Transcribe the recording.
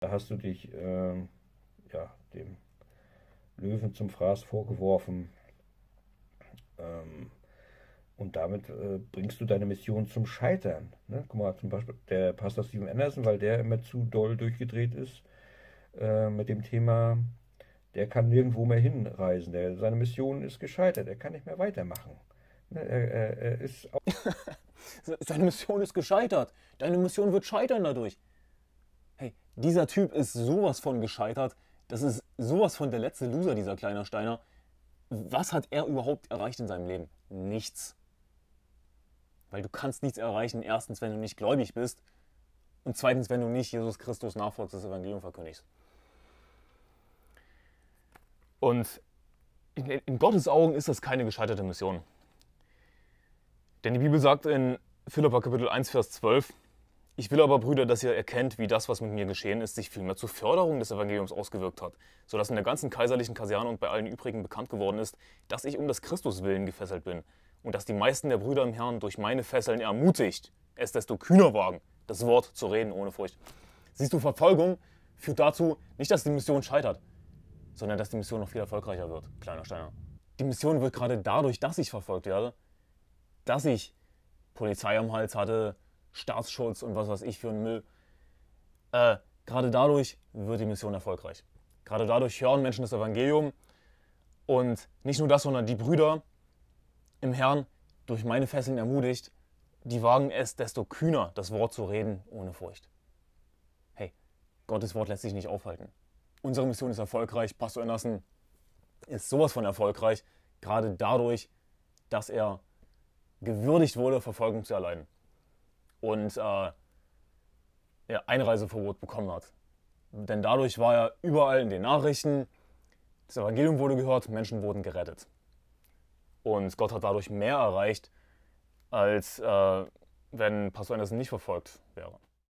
Da hast du dich ähm, ja, dem Löwen zum Fraß vorgeworfen. Ähm, und damit äh, bringst du deine Mission zum Scheitern. Ne? Guck mal, zum Beispiel der Pastor Steven Anderson, weil der immer zu doll durchgedreht ist äh, mit dem Thema, der kann nirgendwo mehr hinreisen. Der, seine Mission ist gescheitert, er kann nicht mehr weitermachen. Ne? Er, er, er ist seine Mission ist gescheitert. Deine Mission wird scheitern dadurch. Dieser Typ ist sowas von gescheitert. Das ist sowas von der letzte Loser, dieser kleine Steiner. Was hat er überhaupt erreicht in seinem Leben? Nichts. Weil du kannst nichts erreichen, erstens, wenn du nicht gläubig bist und zweitens, wenn du nicht Jesus Christus nachfolgst, das Evangelium verkündigst. Und in, in Gottes Augen ist das keine gescheiterte Mission. Denn die Bibel sagt in Philippa Kapitel 1, Vers 12, ich will aber, Brüder, dass ihr erkennt, wie das, was mit mir geschehen ist, sich vielmehr zur Förderung des Evangeliums ausgewirkt hat, sodass in der ganzen kaiserlichen Kaserne und bei allen übrigen bekannt geworden ist, dass ich um das Christuswillen gefesselt bin und dass die meisten der Brüder im Herrn durch meine Fesseln ermutigt, es desto kühner wagen, das Wort zu reden ohne Furcht. Siehst du, Verfolgung führt dazu, nicht, dass die Mission scheitert, sondern dass die Mission noch viel erfolgreicher wird, kleiner Steiner. Die Mission wird gerade dadurch, dass ich verfolgt werde, dass ich Polizei am Hals hatte, Staatsschutz und was weiß ich für einen Müll. Äh, gerade dadurch wird die Mission erfolgreich. Gerade dadurch hören Menschen das Evangelium und nicht nur das, sondern die Brüder im Herrn durch meine Fesseln ermutigt, die wagen es, desto kühner das Wort zu reden ohne Furcht. Hey, Gottes Wort lässt sich nicht aufhalten. Unsere Mission ist erfolgreich. Pastor Anderson ist sowas von erfolgreich, gerade dadurch, dass er gewürdigt wurde, Verfolgung zu erleiden und äh, ja, Einreiseverbot bekommen hat. Denn dadurch war er überall in den Nachrichten, das Evangelium wurde gehört, Menschen wurden gerettet. Und Gott hat dadurch mehr erreicht, als äh, wenn Pastor Anderson nicht verfolgt wäre.